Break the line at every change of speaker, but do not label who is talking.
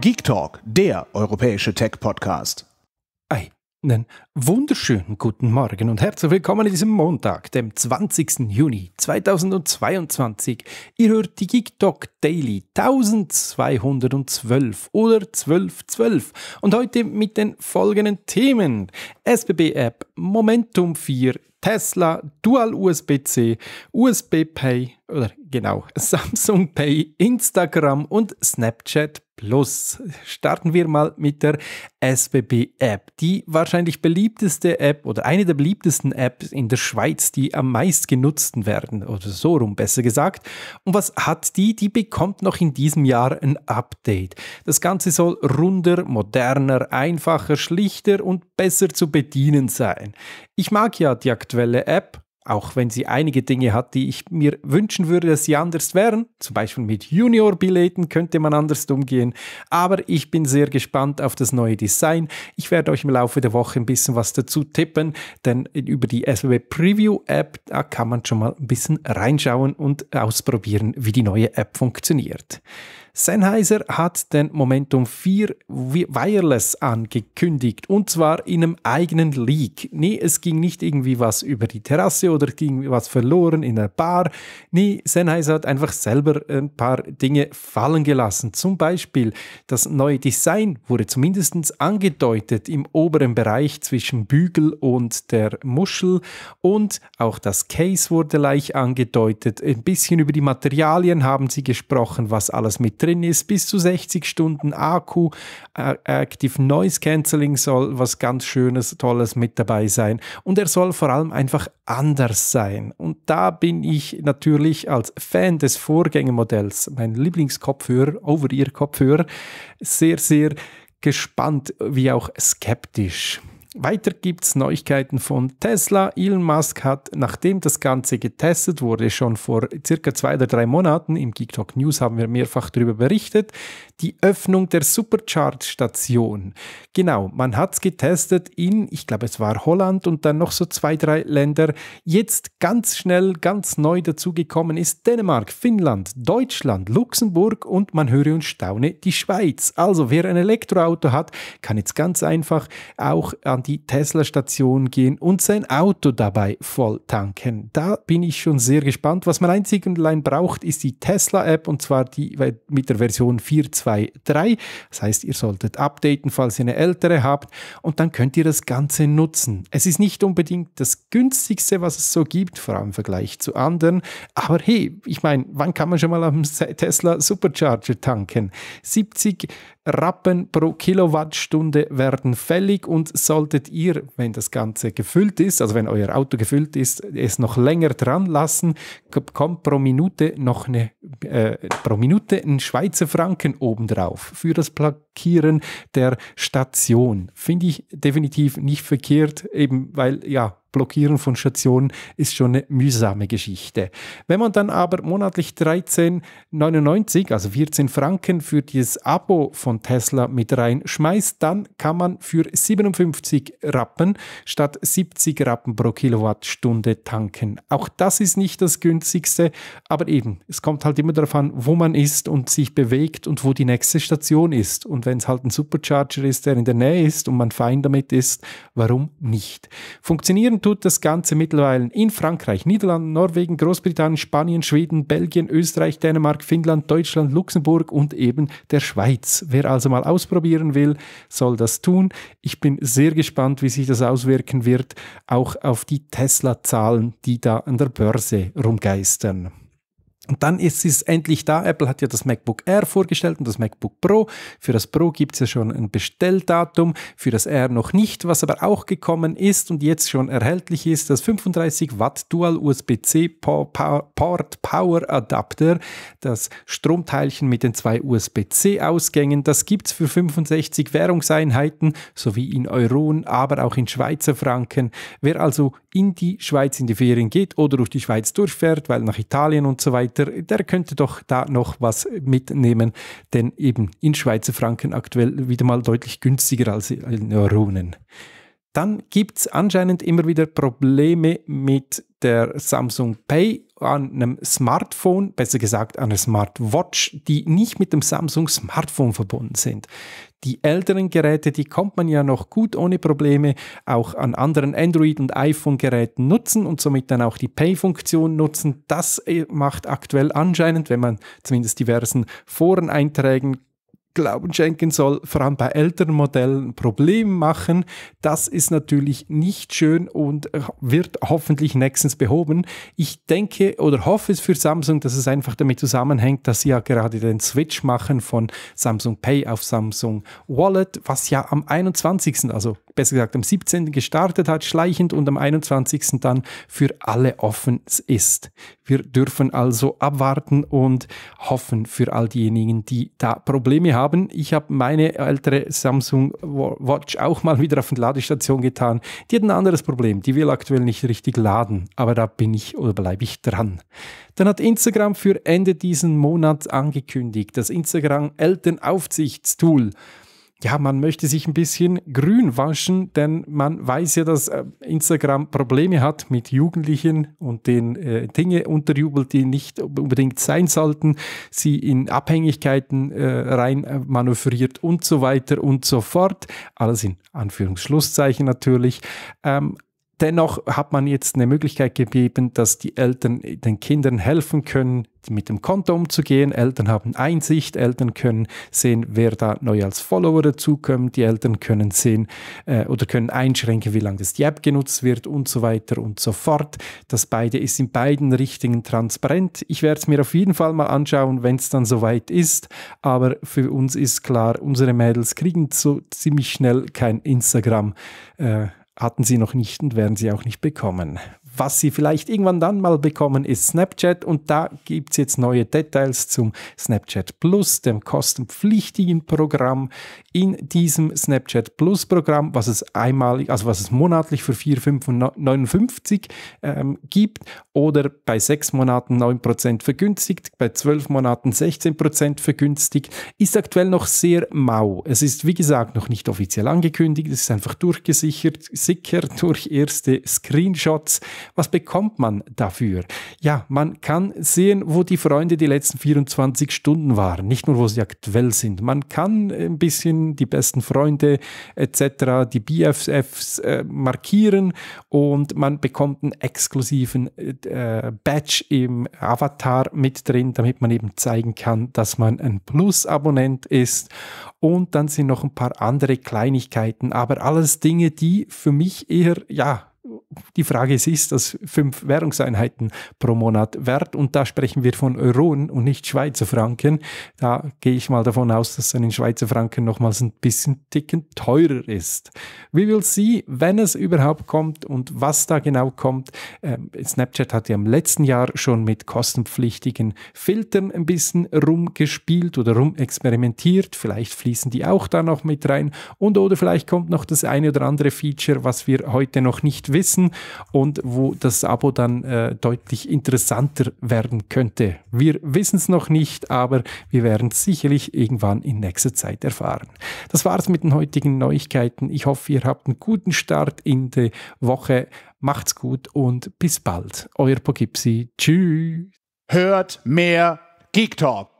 Geek Talk, der europäische Tech-Podcast. Einen wunderschönen guten Morgen und herzlich willkommen an diesem Montag, dem 20. Juni 2022. Ihr hört die Geek Talk Daily 1212 oder 1212 und heute mit den folgenden Themen: SBB App, Momentum 4, Tesla, Dual USB-C, USB Pay oder genau Samsung Pay, Instagram und Snapchat Plus. Starten wir mal mit der SBB-App, die wahrscheinlich beliebteste App oder eine der beliebtesten Apps in der Schweiz, die am meisten genutzt werden, oder so rum besser gesagt. Und was hat die? Die bekommt noch in diesem Jahr ein Update. Das Ganze soll runder, moderner, einfacher, schlichter und besser zu bedienen sein. Ich mag ja die aktuelle App auch wenn sie einige Dinge hat, die ich mir wünschen würde, dass sie anders wären. Zum Beispiel mit Junior-Billeten könnte man anders umgehen. Aber ich bin sehr gespannt auf das neue Design. Ich werde euch im Laufe der Woche ein bisschen was dazu tippen, denn über die SW Preview App, da kann man schon mal ein bisschen reinschauen und ausprobieren, wie die neue App funktioniert. Sennheiser hat den Momentum 4 Wireless angekündigt und zwar in einem eigenen Leak. Nee, es ging nicht irgendwie was über die Terrasse oder ging was verloren in der Bar. Nee, Sennheiser hat einfach selber ein paar Dinge fallen gelassen. Zum Beispiel das neue Design wurde zumindest angedeutet im oberen Bereich zwischen Bügel und der Muschel und auch das Case wurde leicht angedeutet. Ein bisschen über die Materialien haben sie gesprochen, was alles mit drin ist, bis zu 60 Stunden Akku, äh, Active Noise Cancelling soll was ganz Schönes, Tolles mit dabei sein und er soll vor allem einfach anders sein. Und da bin ich natürlich als Fan des Vorgängermodells, mein Lieblingskopfhörer, Over-Ear-Kopfhörer, sehr, sehr gespannt, wie auch skeptisch. Weiter gibt es Neuigkeiten von Tesla. Elon Musk hat, nachdem das Ganze getestet wurde, schon vor circa zwei oder drei Monaten, im Geek Talk News haben wir mehrfach darüber berichtet, die Öffnung der Supercharge-Station. Genau, man hat es getestet in, ich glaube, es war Holland und dann noch so zwei, drei Länder. Jetzt ganz schnell, ganz neu dazugekommen ist Dänemark, Finnland, Deutschland, Luxemburg und man höre und staune die Schweiz. Also, wer ein Elektroauto hat, kann jetzt ganz einfach auch an die Tesla-Station gehen und sein Auto dabei voll tanken. Da bin ich schon sehr gespannt. Was man einzig und allein braucht, ist die Tesla-App und zwar die mit der Version 4.2.3. Das heißt, ihr solltet updaten, falls ihr eine ältere habt und dann könnt ihr das Ganze nutzen. Es ist nicht unbedingt das günstigste, was es so gibt, vor allem im Vergleich zu anderen. Aber hey, ich meine, wann kann man schon mal am Tesla Supercharger tanken? 70 Rappen pro Kilowattstunde werden fällig und sollte würdet ihr, wenn das Ganze gefüllt ist, also wenn euer Auto gefüllt ist, es noch länger dran lassen? Kommt pro Minute noch eine, äh, pro Minute ein Schweizer Franken obendrauf für das Plug Markieren der Station. Finde ich definitiv nicht verkehrt, eben weil ja, Blockieren von Stationen ist schon eine mühsame Geschichte. Wenn man dann aber monatlich 13,99, also 14 Franken für dieses Abo von Tesla mit reinschmeißt, dann kann man für 57 Rappen statt 70 Rappen pro Kilowattstunde tanken. Auch das ist nicht das günstigste, aber eben, es kommt halt immer darauf an, wo man ist und sich bewegt und wo die nächste Station ist und wenn es halt ein Supercharger ist, der in der Nähe ist und man fein damit ist, warum nicht? Funktionieren tut das Ganze mittlerweile in Frankreich, Niederlanden, Norwegen, Großbritannien, Spanien, Schweden, Belgien, Österreich, Dänemark, Finnland, Deutschland, Luxemburg und eben der Schweiz. Wer also mal ausprobieren will, soll das tun. Ich bin sehr gespannt, wie sich das auswirken wird, auch auf die Tesla-Zahlen, die da an der Börse rumgeistern. Und dann ist es endlich da. Apple hat ja das MacBook Air vorgestellt und das MacBook Pro. Für das Pro gibt es ja schon ein Bestelldatum, für das Air noch nicht, was aber auch gekommen ist und jetzt schon erhältlich ist, das 35 Watt Dual USB-C Port Power Adapter, das Stromteilchen mit den zwei USB-C-Ausgängen. Das gibt es für 65 Währungseinheiten sowie in Euronen, aber auch in Schweizer Franken. Wer also in die Schweiz in die Ferien geht oder durch die Schweiz durchfährt, weil nach Italien und so weiter, weiter, der könnte doch da noch was mitnehmen, denn eben in Schweizer Franken aktuell wieder mal deutlich günstiger als in Euronen. Dann gibt es anscheinend immer wieder Probleme mit der Samsung Pay an einem Smartphone, besser gesagt an einer Smartwatch, die nicht mit dem Samsung Smartphone verbunden sind. Die älteren Geräte, die kommt man ja noch gut ohne Probleme auch an anderen Android- und iPhone-Geräten nutzen und somit dann auch die Pay-Funktion nutzen. Das äh, macht aktuell anscheinend, wenn man zumindest diversen Foreneinträgen Glauben schenken soll, vor allem bei älteren Modellen Probleme machen. Das ist natürlich nicht schön und wird hoffentlich nächstens behoben. Ich denke oder hoffe es für Samsung, dass es einfach damit zusammenhängt, dass sie ja gerade den Switch machen von Samsung Pay auf Samsung Wallet, was ja am 21., also besser gesagt am 17. gestartet hat, schleichend und am 21. dann für alle offen ist. Wir dürfen also abwarten und hoffen für all diejenigen, die da Probleme haben haben. Ich habe meine ältere Samsung Watch auch mal wieder auf die Ladestation getan. Die hat ein anderes Problem. Die will aktuell nicht richtig laden, aber da bin ich oder bleibe ich dran. Dann hat Instagram für Ende diesen Monats angekündigt, das Instagram Elternaufsichtstool ja, man möchte sich ein bisschen grün waschen, denn man weiß ja, dass äh, Instagram Probleme hat mit Jugendlichen und den äh, Dinge unterjubelt, die nicht unbedingt sein sollten, sie in Abhängigkeiten äh, rein äh, manövriert und so weiter und so fort. Alles in Anführungsschlusszeichen natürlich. Ähm, dennoch hat man jetzt eine Möglichkeit gegeben, dass die Eltern den Kindern helfen können, mit dem Konto umzugehen. Eltern haben Einsicht, Eltern können sehen, wer da neu als Follower dazukommt. Die Eltern können sehen äh, oder können einschränken, wie lange das die App genutzt wird und so weiter und so fort. Das beide ist in beiden Richtungen transparent. Ich werde es mir auf jeden Fall mal anschauen, wenn es dann soweit ist. Aber für uns ist klar, unsere Mädels kriegen so ziemlich schnell kein Instagram. Äh, hatten sie noch nicht und werden sie auch nicht bekommen. Was sie vielleicht irgendwann dann mal bekommen, ist Snapchat und da gibt es jetzt neue Details zum Snapchat Plus, dem kostenpflichtigen Programm. In diesem Snapchat Plus Programm, was es einmalig, also was es monatlich für 4,59 ähm, gibt oder bei sechs Monaten 9% vergünstigt, bei zwölf Monaten 16% vergünstigt, ist aktuell noch sehr mau. Es ist, wie gesagt, noch nicht offiziell angekündigt, es ist einfach durchgesichert, gesickert durch erste Screenshots. Was bekommt man dafür? Ja, man kann sehen, wo die Freunde die letzten 24 Stunden waren, nicht nur, wo sie aktuell sind. Man kann ein bisschen die besten Freunde etc., die BFFs äh, markieren und man bekommt einen exklusiven äh, Badge im Avatar mit drin, damit man eben zeigen kann, dass man ein Plus-Abonnent ist. Und dann sind noch ein paar andere Kleinigkeiten, aber alles Dinge, die für mich eher, ja, die Frage ist, ist das fünf Währungseinheiten pro Monat wert? Und da sprechen wir von Euroen und nicht Schweizer Franken. Da gehe ich mal davon aus, dass dann in Schweizer Franken nochmals ein bisschen ticken teurer ist. We will see, wenn es überhaupt kommt und was da genau kommt. Ähm, Snapchat hat ja im letzten Jahr schon mit kostenpflichtigen Filtern ein bisschen rumgespielt oder rumexperimentiert. Vielleicht fließen die auch da noch mit rein. Und oder vielleicht kommt noch das eine oder andere Feature, was wir heute noch nicht wissen wissen und wo das Abo dann äh, deutlich interessanter werden könnte. Wir wissen es noch nicht, aber wir werden es sicherlich irgendwann in nächster Zeit erfahren. Das war's mit den heutigen Neuigkeiten. Ich hoffe, ihr habt einen guten Start in die Woche. Macht's gut und bis bald. Euer Pogipsi. Tschüss. Hört mehr Geek Talk.